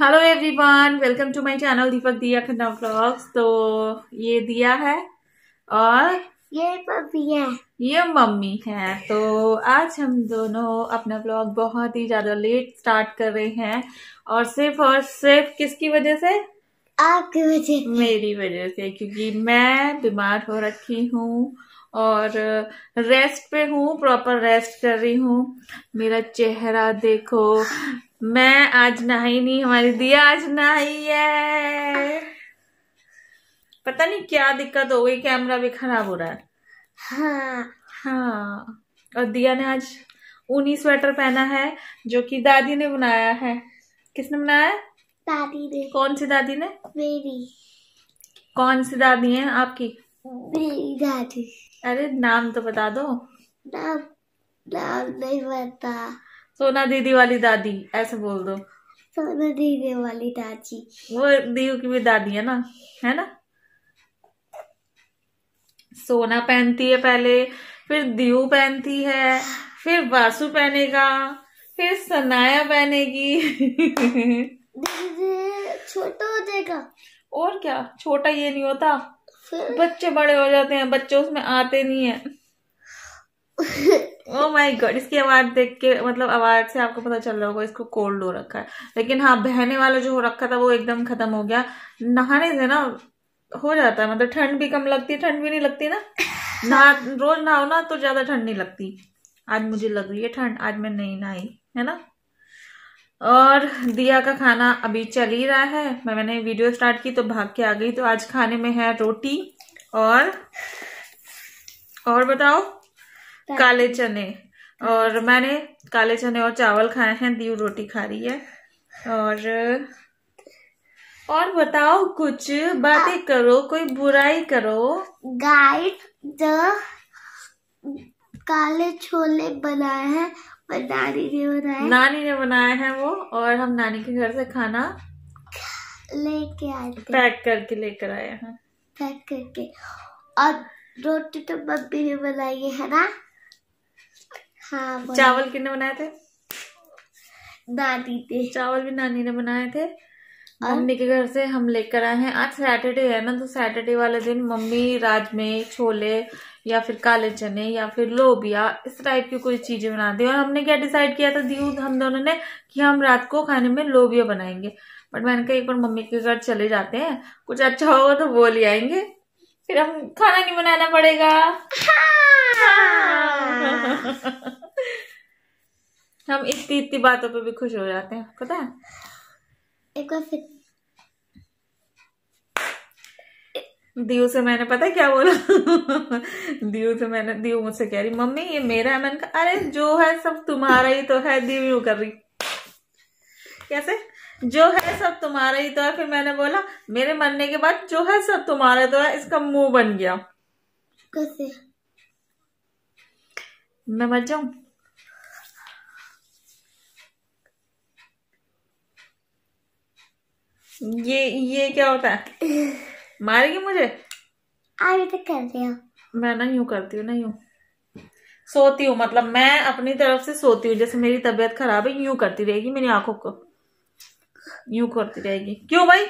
Hello everyone welcome to my channel Deepak Diya Khanna vlogs तो ये दिया है और ये मम्मी है ये मम्मी है तो आज हम दोनों अपना ब्लॉग बहुत ही ज्यादा लेट स्टार्ट कर रहे हैं और सिर्फ और सिर्फ किसकी वजह से आपकी वजह से मेरी वजह से क्योंकि मैं बीमार हो रखी हूँ और रेस्ट पे हूँ प्रॉपर रेस्ट कर रही हूँ मेरा चेहरा देखो मैं आज नहाई नहीं हमारी दिया आज नहाई है पता नहीं क्या दिक्कत हो गई कैमरा भी खराब हो रहा है हाँ हाँ और दिया ने आज ऊनी स्वेटर पहना है जो कि दादी ने बनाया है किसने बनाया है दादी ने कौन सी दादी ने मेरी कौन सी दादी है आपकी मेरी दादी अरे नाम तो बता दो नाम नाम नहीं बता सोना दीदी वाली दादी ऐसे बोल दो सोना दीदी वाली दादी वो दीव की भी दादी है ना है ना सोना पहनती है पहले फिर दीव पहनती है फिर वासु पहनेगा फिर सनाया पहनेगी छोटा हो जाएगा और क्या छोटा ये नहीं होता बच्चे बड़े हो जाते हैं बच्चे उसमें आते नहीं है ओ माय गॉड इसकी आवाज देख के मतलब आवाज से आपको पता चल रहा होगा इसको कोल्ड हो रखा है लेकिन हाँ बहने वाला जो हो रखा था वो एकदम खत्म हो गया नहाने से ना हो जाता है मतलब ठंड भी कम लगती है ठंड भी नहीं लगती ना नहा रोज नहाओ ना तो ज्यादा ठंड नहीं लगती आज मुझे लग रही है ठंड आज मैं नहीं नहाई है ना और दिया का खाना अभी चल ही रहा है मैं मैंने वीडियो स्टार्ट की तो भाग के आ गई तो आज खाने में है रोटी और और बताओ काले चने और मैंने काले चने और चावल खाए हैं दीव रोटी खा रही है और और बताओ कुछ बातें करो कोई बुराई करो गाइड द काले छोले बनाए हैं पर नानी ने बनाए नानी ने बनाए हैं वो और हम नानी के घर से खाना लेके आए पैक करके लेकर आए हैं पैक करके और रोटी तो मम्मी ने बनाई है ना हाँ चावल किन्ने बनाए थे दादी थे चावल भी नानी ने बनाए थे मम्मी के घर से हम लेकर आए हैं आज सैटरडे है ना तो सैटरडे वाले दिन मम्मी राजमे छोले या फिर काले चने या फिर लोबिया इस टाइप की कोई चीजें बनाती है और हमने क्या डिसाइड किया था दीयू हम दोनों ने कि हम रात को खाने में लोबिया बनाएंगे बट मैंने कहा एक बार मम्मी के घर चले जाते हैं कुछ अच्छा होगा तो वो ले आएंगे फिर हम खाना नहीं बनाना पड़ेगा हाँ। हाँ। हम इतनी इतनी बातों पे भी खुश हो जाते हैं पता है एक बार फिर दियो से मैंने पता क्या बोला दीव से मैंने दीव मुझसे कह रही मम्मी ये मेरा है मैंने कहा अरे जो है सब तुम्हारा ही तो है दीव यू कर रही कैसे जो है सब तुम्हारा ही तो है फिर मैंने बोला मेरे मरने के बाद जो है सब तुम्हारा तो है इसका मुंह बन गया कैसे मैं मर जाऊं ये ये क्या होता है मारेगी मुझे आगे तक कर दिया मैं ना यूं करती हूँ ना यूं सोती हूँ मतलब मैं अपनी तरफ से सोती हूँ जैसे मेरी तबीयत खराब है यूं करती रहेगी मेरी आंखों को यूं करती रहेगी क्यों भाई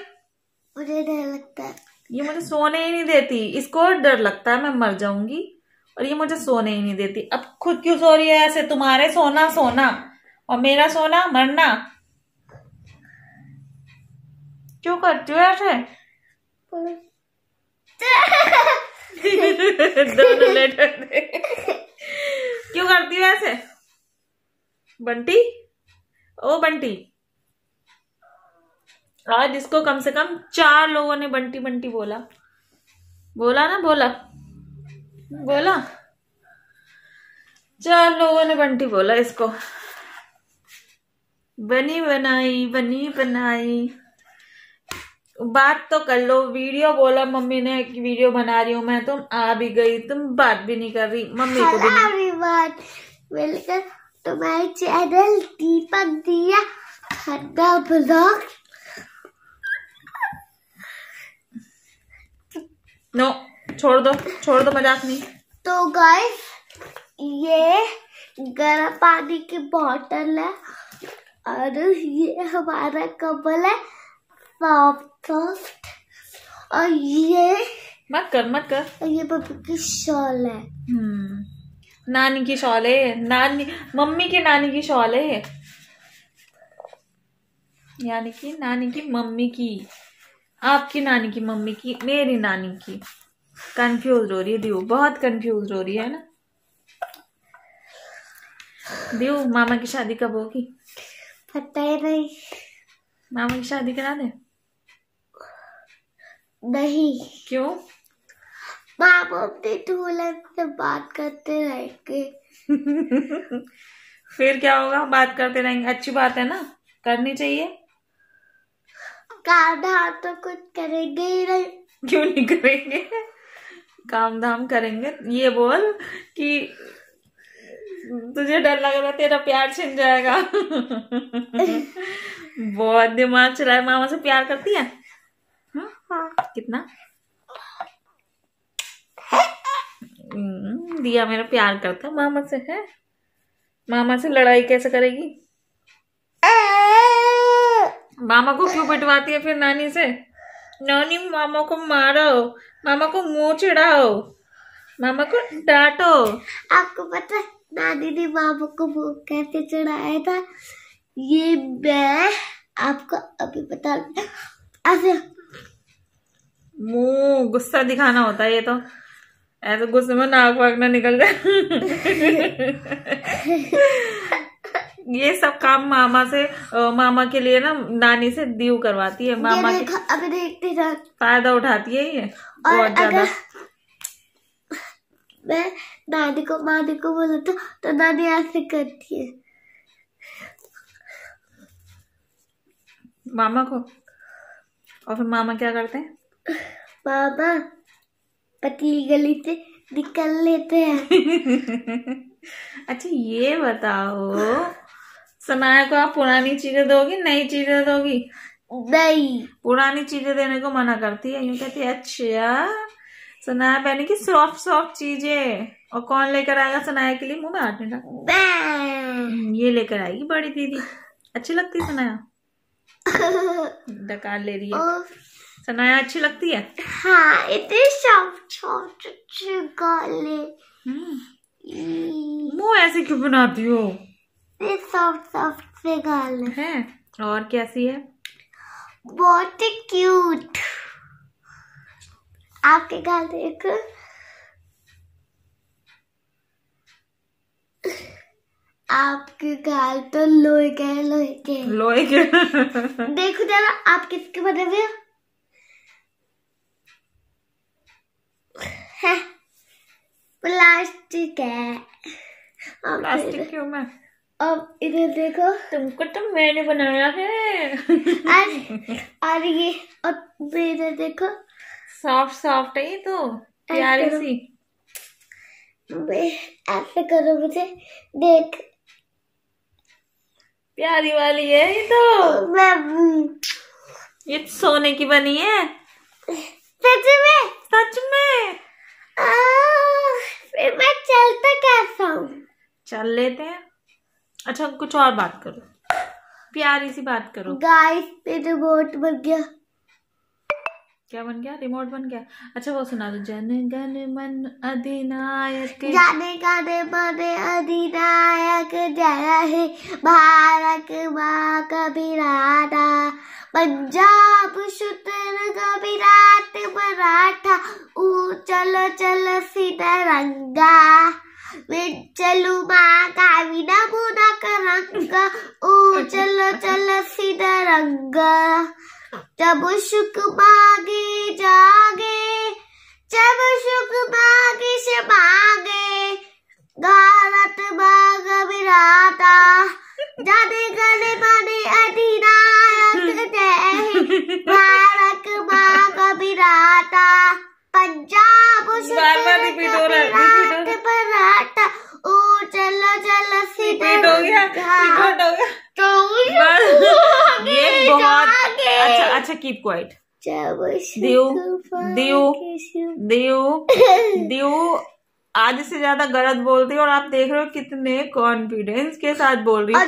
मुझे डर लगता है ये मुझे सोने ही नहीं देती इसको डर लगता है मैं मर जाऊंगी और ये मुझे सोने ही नहीं देती अब खुद क्यों सो रही है ऐसे तुम्हारे सोना सोना और मेरा सोना मरना क्यों करती हो ऐसे दोनों क्यों करती हो ऐसे बंटी ओ बंटी आज इसको कम से कम चार लोगों ने बंटी बंटी बोला बोला ना बोला बोला चार लोगों ने बंटी बोला इसको बनी बनाई बनी बनाई बात तो कर लो वीडियो बोला मम्मी ने कि वीडियो बना रही हूँ मैं तुम आ भी गई तुम बात भी नहीं कर रही मम्मी को भी वेलकम चैनल दीपक दिया ब्लॉग नो छोड़ दो छोड़ दो मजाक नहीं तो गाय ये गर्म पानी की बोतल है और ये हमारा कबल है सॉफ्ट और ये मत कर मत कर और ये पप्पी की शॉल है हम्म। नानी की शॉल है नानी मम्मी की नानी की शॉल है यानी कि नानी की मम्मी की आपकी नानी की मम्मी की मेरी नानी की कंफ्यूज हो रही है दीव बहुत कंफ्यूज हो रही है ना दीव मामा की शादी कब होगी पता ही नहीं मामा की शादी करा दे नहीं क्यों बाप अपने दुल्हन से बात करते रहेंगे फिर क्या होगा बात करते रहेंगे अच्छी बात है ना करनी चाहिए काम धाम तो कुछ करेंगे ही नहीं क्यों नहीं करेंगे काम धाम करेंगे ये बोल कि तुझे डर लग रहा तेरा प्यार छिन जाएगा बहुत दिमाग चलाए मामा से प्यार करती है कितना हम्म, दिया मेरा प्यार करता मामा से है मामा से लड़ाई कैसे करेगी मामा को क्यों पिटवाती है फिर नानी से नानी मामा को मारो मामा को मुंह चिड़ाओ मामा को डांटो आपको पता है नानी ने मामा को मुंह कैसे चढ़ाया था ये मैं आपको अभी बता अच्छा मुंह गुस्सा दिखाना होता है ये तो ऐसे गुस्से में नाक वाक ना निकल जाए ये सब काम मामा से मामा के लिए ना नानी से दीव करवाती है मामा ये देखा, अभी देखते फायदा उठाती है ये बहुत ज्यादा मैं दादी को मादी को बोला तो, तो दादी ऐसे करती है मामा को और फिर मामा क्या करते हैं बाबा पतली गली से निकल लेते हैं अच्छा ये बताओ सनाया को आप पुरानी चीजें दोगी नई चीजें दोगी नहीं पुरानी चीजें देने को मना करती है यूं कहती है अच्छा सनाया पहने की सॉफ्ट सॉफ्ट चीजें और कौन लेकर आएगा सनाया के लिए मुंह में हाथ में हम्म, ये लेकर आएगी बड़ी दीदी अच्छी लगती सनाया डकार ले रही है सनाया अच्छी लगती है हाँ it is soft हम्म। मुंह ऐसे क्यों बनाती हो सॉफ्ट सॉफ्ट से गाल है और कैसी है बहुत क्यूट आपके गाल देख आपके गाल तो लोहे के लोहे के लोहे के देखो जरा आप किसके बने हुए है प्लास्टिक है प्लास्टिक क्यों मैं अब इधर देखो तुमको तो मैंने बनाया है और, और ये अब इधर देखो सॉफ्ट सॉफ्ट है ये तो प्यारी सी ऐसे करो मुझे देख प्यारी वाली है ये तो मैं ये सोने की बनी है सच में सच में फिर मैं चलता कैसा हूँ चल लेते हैं अच्छा कुछ और बात करो प्यारी सी बात करो गाइस रिमोट बन गया क्या बन गया रिमोट बन गया अच्छा वो सुना दो जन गण मन अधिनायक जाने का दे मन अधिनायक जय है भारत माँ कबीराना पंजाब शुतर का विराट मराठा ओ चलो चलो सीधा रंगा मैं चलू माँ का बिना बुना का रंगा ओ चलो चलो सीधा रंगा जब शुक मांगे जागे जब शुक मांगे से मांगे गा रिपीट ओ चलो चलो रिपीट हो गया रिपीट हो गया तो ये बहुत अच्छा अच्छा कीप क्वाइट से ज्यादा गलत बोलती है और आप देख रहे हो कितने कॉन्फिडेंस के साथ बोल रही है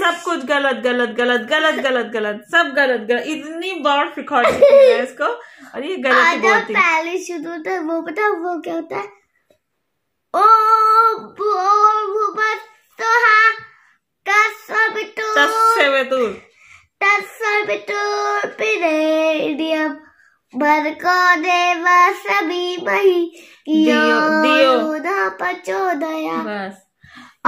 सब कुछ गलत गलत गलत गलत गलत गलत सब गलत गलत इतनी बार रिकॉर्ड इसको और ये गलत बोलती है पहले शुरू होता है वो पता वो क्या होता है तो तो- तो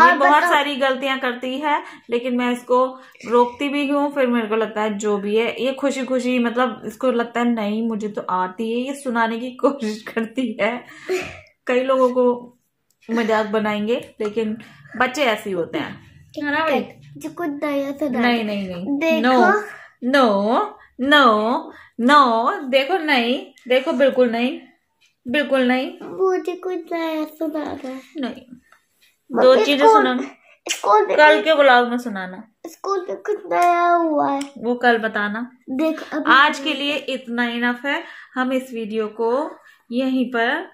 और बहुत सारी गलतियां करती है लेकिन मैं इसको रोकती भी हूँ फिर मेरे को लगता है जो भी है ये खुशी खुशी मतलब इसको लगता है नहीं मुझे तो आती है ये सुनाने की कोशिश करती है कई लोगों को मजाक बनाएंगे लेकिन बच्चे ऐसे होते हैं ना जो कुछ दया तो नहीं नहीं नहीं नो नो नो नो देखो नहीं देखो बिल्कुल नहीं बिल्कुल नहीं वो कुछ दया तो नहीं दो चीजें सुनाना स्कूल कल के ब्लॉग में सुनाना स्कूल में कुछ नया हुआ है वो कल बताना देख आज के लिए इतना इनफ है हम इस वीडियो को यहीं पर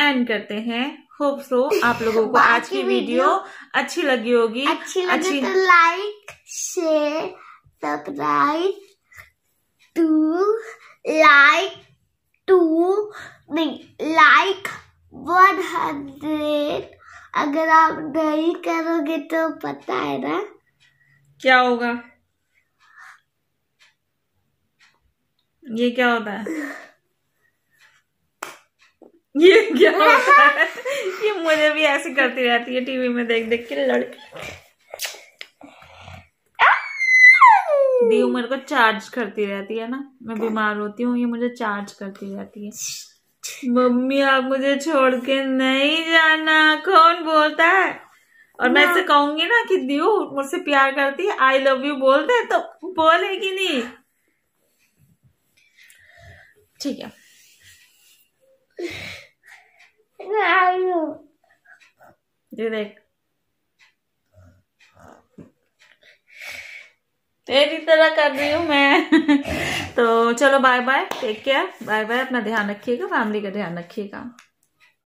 एंड करते हैं होप सो आप लोगों को आज की वीडियो अच्छी लगी होगी अच्छी लगी अच्छी... तो like share subscribe to like to नहीं लाइक वन हंड्रेड अगर आप नहीं करोगे तो पता है ना क्या होगा ये क्या होता है ये क्या होता है ये मुझे भी ऐसे करती रहती है टीवी में देख देख के लड़की दी को चार्ज करती रहती है ना मैं बीमार होती हूँ ये मुझे चार्ज करती रहती है मम्मी आप मुझे छोड़ के नहीं जाना कौन बोलता है और मैं इसे कहूंगी ना कि दियो मुझसे प्यार करती है आई लव यू बोलते हैं तो बोलेगी नहीं ठीक है देख तेरी तरह कर रही हूँ मैं तो चलो bye bye take care bye bye अपना ध्यान रखिएगा फैमिली का ध्यान रखिएगा